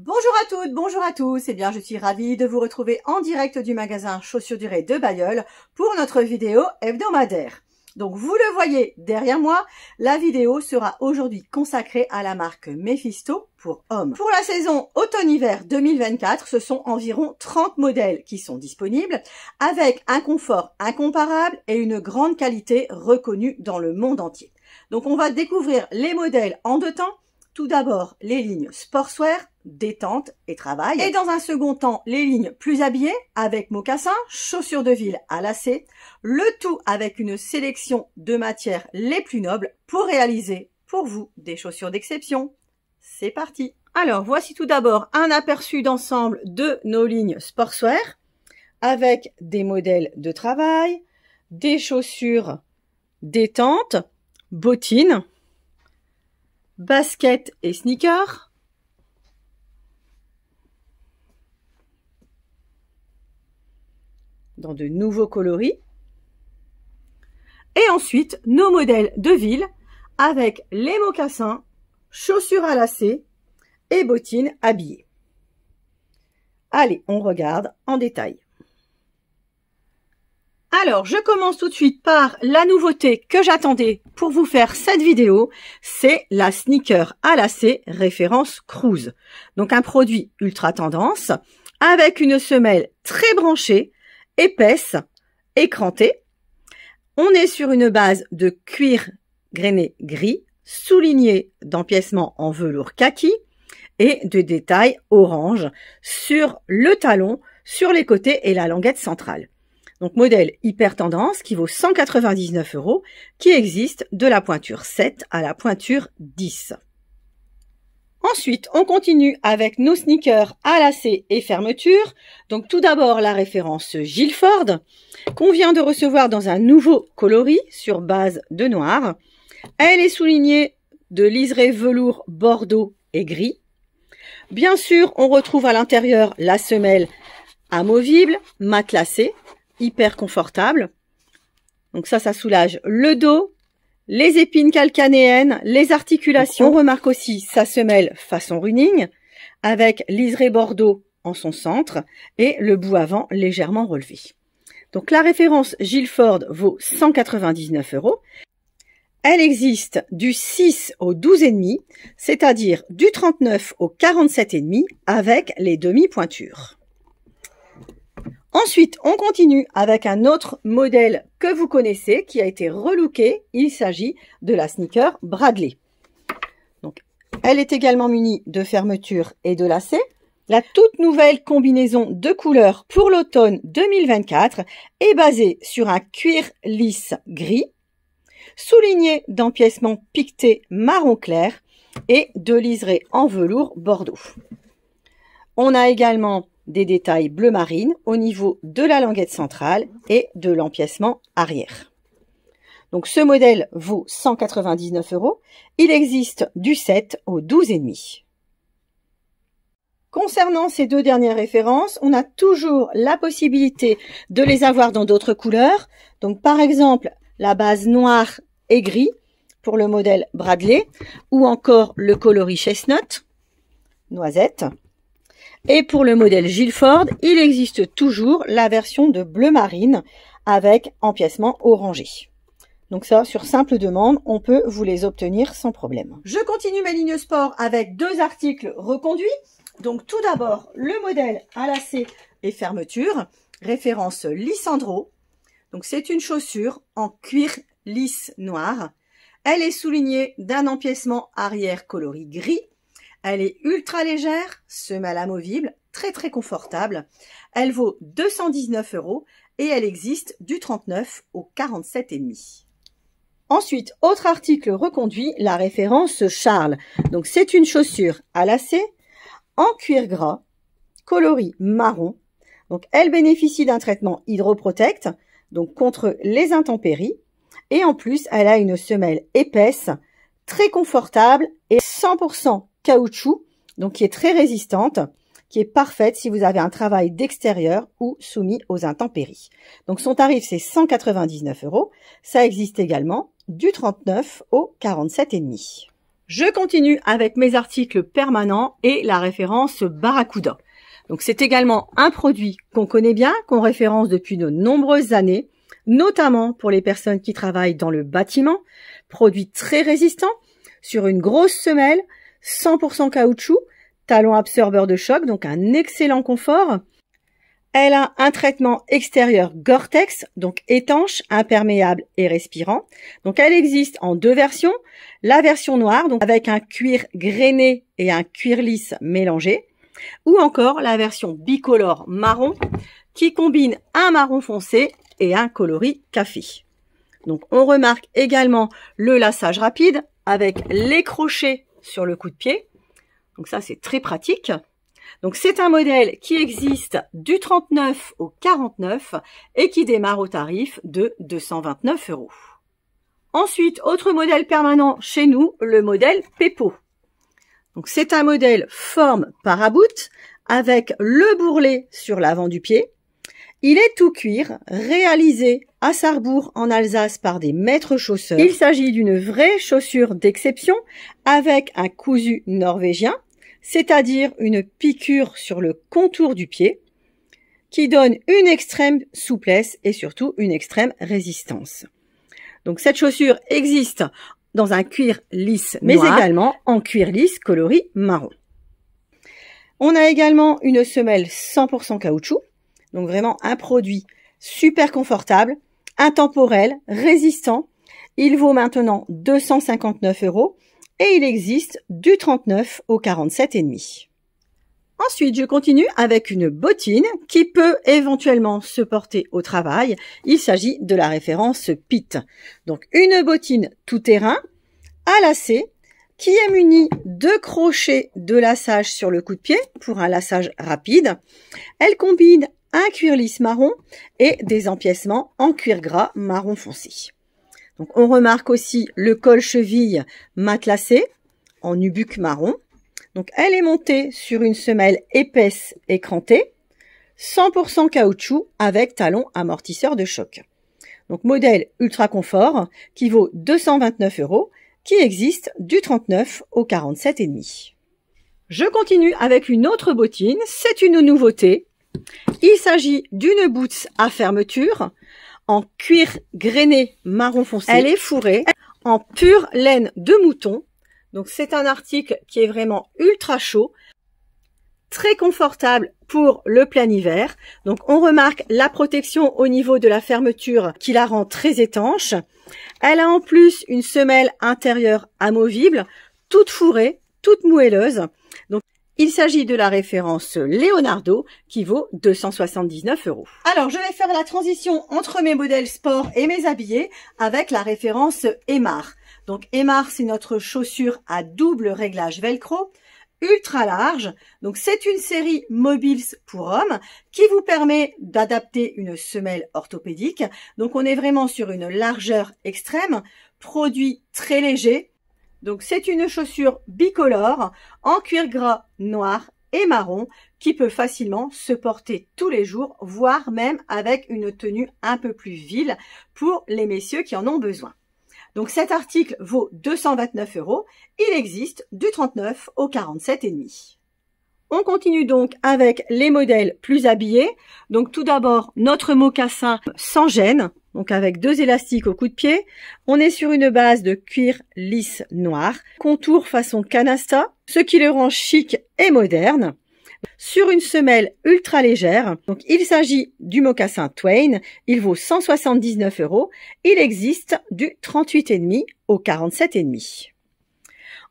Bonjour à toutes, bonjour à tous. Eh bien, je suis ravie de vous retrouver en direct du magasin Chaussures durées de Bayeul pour notre vidéo hebdomadaire. Donc, vous le voyez derrière moi, la vidéo sera aujourd'hui consacrée à la marque Mephisto pour hommes. Pour la saison automne-hiver 2024, ce sont environ 30 modèles qui sont disponibles avec un confort incomparable et une grande qualité reconnue dans le monde entier. Donc, on va découvrir les modèles en deux temps tout d'abord, les lignes sportswear, détente et travail. Et dans un second temps, les lignes plus habillées avec mocassins, chaussures de ville à lacets. Le tout avec une sélection de matières les plus nobles pour réaliser pour vous des chaussures d'exception. C'est parti Alors voici tout d'abord un aperçu d'ensemble de nos lignes sportswear avec des modèles de travail, des chaussures détente, bottines, basket et sneakers. Dans de nouveaux coloris. Et ensuite, nos modèles de ville avec les mocassins, chaussures à lacets et bottines habillées. Allez, on regarde en détail. Alors, je commence tout de suite par la nouveauté que j'attendais pour vous faire cette vidéo, c'est la sneaker à lacets référence Cruise. Donc un produit ultra tendance avec une semelle très branchée, épaisse, écrantée. On est sur une base de cuir grainé gris, souligné d'empiècement en velours kaki et de détails orange sur le talon, sur les côtés et la languette centrale. Donc modèle hyper tendance qui vaut 199 euros, qui existe de la pointure 7 à la pointure 10. Ensuite, on continue avec nos sneakers à lacets et fermeture. Donc tout d'abord la référence Gilford, qu'on vient de recevoir dans un nouveau coloris sur base de noir. Elle est soulignée de liseré velours bordeaux et gris. Bien sûr, on retrouve à l'intérieur la semelle amovible, matelassée, hyper confortable. Donc ça, ça soulage le dos, les épines calcanéennes, les articulations. On remarque aussi sa semelle façon running avec liseré bordeaux en son centre et le bout avant légèrement relevé. Donc la référence Gilford vaut 199 euros. Elle existe du 6 au 12,5, c'est-à-dire du 39 au 47,5 avec les demi-pointures. Ensuite, on continue avec un autre modèle que vous connaissez qui a été relooké. Il s'agit de la sneaker Bradley. Donc, elle est également munie de fermeture et de lacets. La toute nouvelle combinaison de couleurs pour l'automne 2024 est basée sur un cuir lisse gris, souligné d'empiècements piquetés marron clair et de liseré en velours bordeaux. On a également des détails bleu marine au niveau de la languette centrale et de l'empiècement arrière. Donc ce modèle vaut 199 euros. Il existe du 7 au 12,5. Concernant ces deux dernières références, on a toujours la possibilité de les avoir dans d'autres couleurs. Donc par exemple, la base noire et gris pour le modèle Bradley ou encore le coloris chestnut, noisette. Et pour le modèle Gilford, il existe toujours la version de bleu marine avec empiècement orangé. Donc ça, sur simple demande, on peut vous les obtenir sans problème. Je continue ma ligne sport avec deux articles reconduits. Donc tout d'abord, le modèle à lacets et fermeture, référence Lissandro. Donc c'est une chaussure en cuir lisse noir. Elle est soulignée d'un empiècement arrière coloris gris elle est ultra légère, semelle amovible, très très confortable. Elle vaut 219 euros et elle existe du 39 au 47,5. Ensuite, autre article reconduit, la référence Charles. Donc c'est une chaussure à lacets en cuir gras, coloris marron. Donc elle bénéficie d'un traitement hydroprotect, donc contre les intempéries. Et en plus, elle a une semelle épaisse, très confortable et 100% caoutchouc, donc qui est très résistante, qui est parfaite si vous avez un travail d'extérieur ou soumis aux intempéries. Donc son tarif c'est 199 euros. Ça existe également du 39 au et demi. Je continue avec mes articles permanents et la référence Barracuda. Donc c'est également un produit qu'on connaît bien, qu'on référence depuis de nombreuses années, notamment pour les personnes qui travaillent dans le bâtiment. Produit très résistant, sur une grosse semelle, 100% caoutchouc, talon absorbeur de choc, donc un excellent confort. Elle a un traitement extérieur Gore-Tex, donc étanche, imperméable et respirant. Donc elle existe en deux versions. La version noire, donc avec un cuir grainé et un cuir lisse mélangé. Ou encore la version bicolore marron qui combine un marron foncé et un coloris café. Donc on remarque également le lassage rapide avec les crochets sur le coup de pied. Donc ça, c'est très pratique. Donc c'est un modèle qui existe du 39 au 49 et qui démarre au tarif de 229 euros. Ensuite, autre modèle permanent chez nous, le modèle PEPO. Donc c'est un modèle forme parabout avec le bourrelet sur l'avant du pied, il est tout cuir, réalisé à Sarrebourg en Alsace par des maîtres chausseurs. Il s'agit d'une vraie chaussure d'exception avec un cousu norvégien, c'est-à-dire une piqûre sur le contour du pied qui donne une extrême souplesse et surtout une extrême résistance. Donc cette chaussure existe dans un cuir lisse mais également en cuir lisse coloris marron. On a également une semelle 100% caoutchouc donc vraiment un produit super confortable, intemporel, résistant. Il vaut maintenant 259 euros et il existe du 39 au 47,5. Ensuite, je continue avec une bottine qui peut éventuellement se porter au travail. Il s'agit de la référence PIT. Donc une bottine tout-terrain à lacets qui est munie de crochets de lassage sur le coup de pied pour un lassage rapide. Elle combine un cuir lisse marron et des empiècements en cuir gras marron foncé. Donc on remarque aussi le col cheville matelassé en ubuc marron. Donc elle est montée sur une semelle épaisse et crantée 100% caoutchouc avec talon amortisseur de choc. Donc modèle ultra confort qui vaut 229 euros, qui existe du 39 au 47,5. Je continue avec une autre bottine, c'est une nouveauté, il s'agit d'une boots à fermeture en cuir grainé marron foncé. Elle est fourrée en pure laine de mouton. Donc c'est un article qui est vraiment ultra chaud, très confortable pour le plein hiver. Donc on remarque la protection au niveau de la fermeture qui la rend très étanche. Elle a en plus une semelle intérieure amovible, toute fourrée, toute moelleuse. Donc il s'agit de la référence Leonardo qui vaut 279 euros. Alors, je vais faire la transition entre mes modèles sport et mes habillés avec la référence Emar. Donc, Emar, c'est notre chaussure à double réglage velcro ultra large. Donc c'est une série Mobiles pour hommes qui vous permet d'adapter une semelle orthopédique. Donc on est vraiment sur une largeur extrême, produit très léger, donc c'est une chaussure bicolore en cuir gras noir et marron qui peut facilement se porter tous les jours, voire même avec une tenue un peu plus vile pour les messieurs qui en ont besoin. Donc cet article vaut 229 euros. Il existe du 39 au 47,5. On continue donc avec les modèles plus habillés. Donc tout d'abord notre mocassin sans gêne donc avec deux élastiques au coup de pied. On est sur une base de cuir lisse noir, contour façon canasta, ce qui le rend chic et moderne. Sur une semelle ultra légère, donc il s'agit du mocassin Twain, il vaut 179 euros, il existe du 38,5 au 47,5.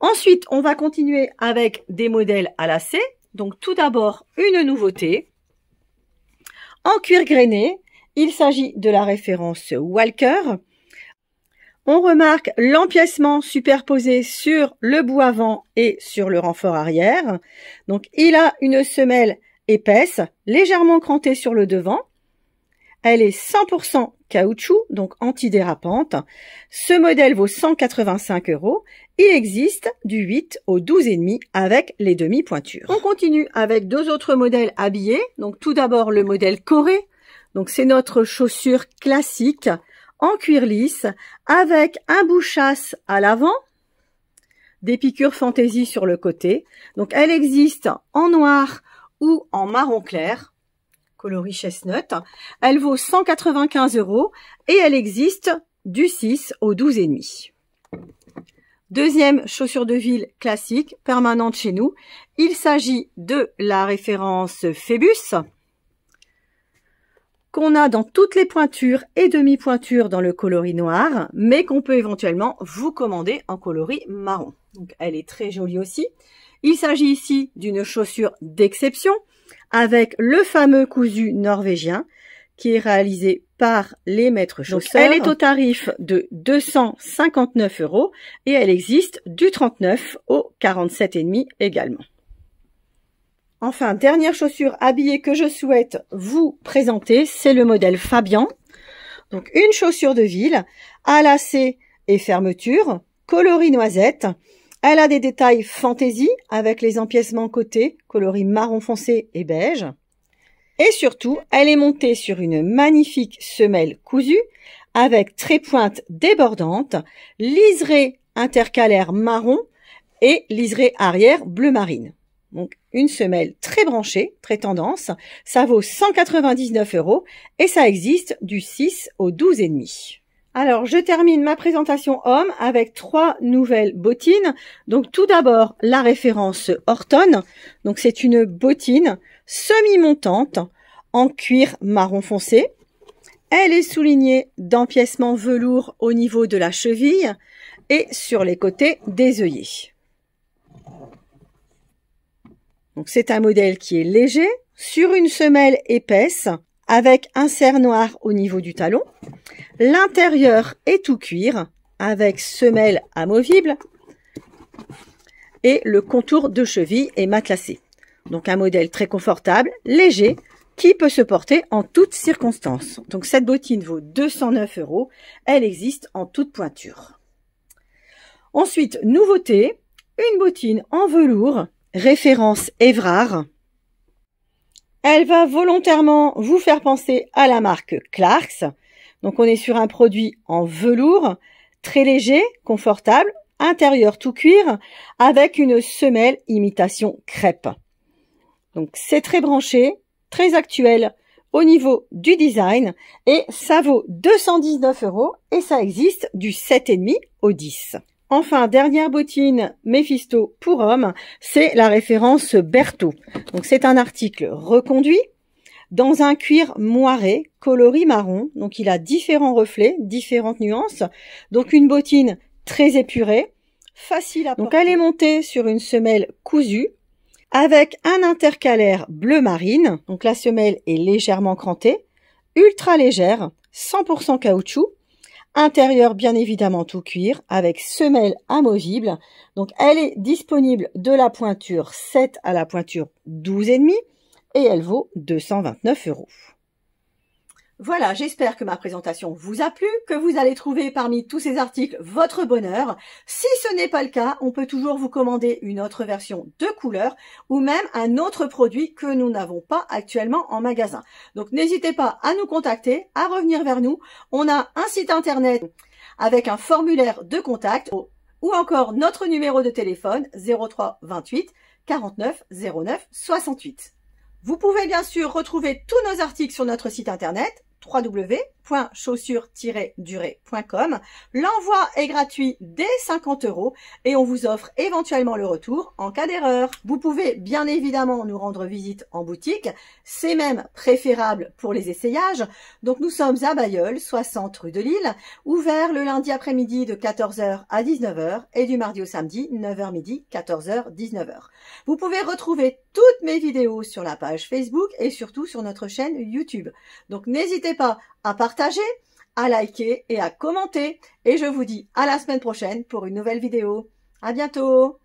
Ensuite, on va continuer avec des modèles à lacets. Donc tout d'abord, une nouveauté en cuir grainé, il s'agit de la référence Walker. On remarque l'empiècement superposé sur le bout avant et sur le renfort arrière. Donc il a une semelle épaisse, légèrement crantée sur le devant. Elle est 100% caoutchouc, donc antidérapante. Ce modèle vaut 185 euros. Il existe du 8 au 12,5 avec les demi-pointures. On continue avec deux autres modèles habillés. Donc tout d'abord le modèle Corée donc c'est notre chaussure classique en cuir lisse avec un bouchasse à l'avant, des piqûres fantaisie sur le côté. Donc elle existe en noir ou en marron clair, coloris chestnut. Elle vaut 195 euros et elle existe du 6 au 12,5. Deuxième chaussure de ville classique, permanente chez nous. Il s'agit de la référence Phébus qu'on a dans toutes les pointures et demi-pointures dans le coloris noir, mais qu'on peut éventuellement vous commander en coloris marron. Donc elle est très jolie aussi. Il s'agit ici d'une chaussure d'exception avec le fameux cousu norvégien qui est réalisé par les maîtres chaussures elle est au tarif de 259 euros et elle existe du 39 au 47,5 également. Enfin, dernière chaussure habillée que je souhaite vous présenter, c'est le modèle Fabian. Donc une chaussure de ville à lacets et fermeture, coloris noisette. Elle a des détails fantaisie avec les empiècements côtés, coloris marron foncé et beige. Et surtout, elle est montée sur une magnifique semelle cousue avec pointe débordante, liseré intercalaire marron et liseré arrière bleu marine. Donc une semelle très branchée, très tendance. Ça vaut 199 euros et ça existe du 6 au 12,5. Alors, je termine ma présentation homme avec trois nouvelles bottines. Donc, tout d'abord, la référence Horton. Donc, c'est une bottine semi-montante en cuir marron foncé. Elle est soulignée d'empiècement velours au niveau de la cheville et sur les côtés des œillets. Donc c'est un modèle qui est léger, sur une semelle épaisse, avec un cerf noir au niveau du talon. L'intérieur est tout cuir, avec semelle amovible. Et le contour de cheville est matelassé. Donc un modèle très confortable, léger, qui peut se porter en toutes circonstances. Donc cette bottine vaut 209 euros. Elle existe en toute pointure. Ensuite, nouveauté, une bottine en velours Référence Évrard. Elle va volontairement vous faire penser à la marque Clarks. Donc on est sur un produit en velours, très léger, confortable, intérieur tout cuir, avec une semelle imitation crêpe. Donc c'est très branché, très actuel au niveau du design et ça vaut 219 euros et ça existe du 7,5 au 10. Enfin, dernière bottine, Méphisto pour homme, c'est la référence Berthaud. Donc c'est un article reconduit dans un cuir moiré, coloris marron. Donc il a différents reflets, différentes nuances. Donc une bottine très épurée, facile à porter. Donc elle est montée sur une semelle cousue avec un intercalaire bleu marine. Donc la semelle est légèrement crantée, ultra légère, 100% caoutchouc Intérieur bien évidemment tout cuir avec semelle amovible. Donc elle est disponible de la pointure 7 à la pointure 12,5 et elle vaut 229 euros. Voilà, j'espère que ma présentation vous a plu, que vous allez trouver parmi tous ces articles votre bonheur. Si ce n'est pas le cas, on peut toujours vous commander une autre version de couleur ou même un autre produit que nous n'avons pas actuellement en magasin. Donc n'hésitez pas à nous contacter, à revenir vers nous. On a un site internet avec un formulaire de contact ou encore notre numéro de téléphone 03 28 49 09 68. Vous pouvez bien sûr retrouver tous nos articles sur notre site internet www.chaussures-durée.com. L'envoi est gratuit dès 50 euros et on vous offre éventuellement le retour en cas d'erreur. Vous pouvez bien évidemment nous rendre visite en boutique. C'est même préférable pour les essayages. Donc nous sommes à Bayeul, 60 rue de Lille, ouvert le lundi après-midi de 14h à 19h et du mardi au samedi, 9h midi, 14h, 19h. Vous pouvez retrouver toutes mes vidéos sur la page Facebook et surtout sur notre chaîne YouTube. Donc n'hésitez pas à partager, à liker et à commenter. Et je vous dis à la semaine prochaine pour une nouvelle vidéo. À bientôt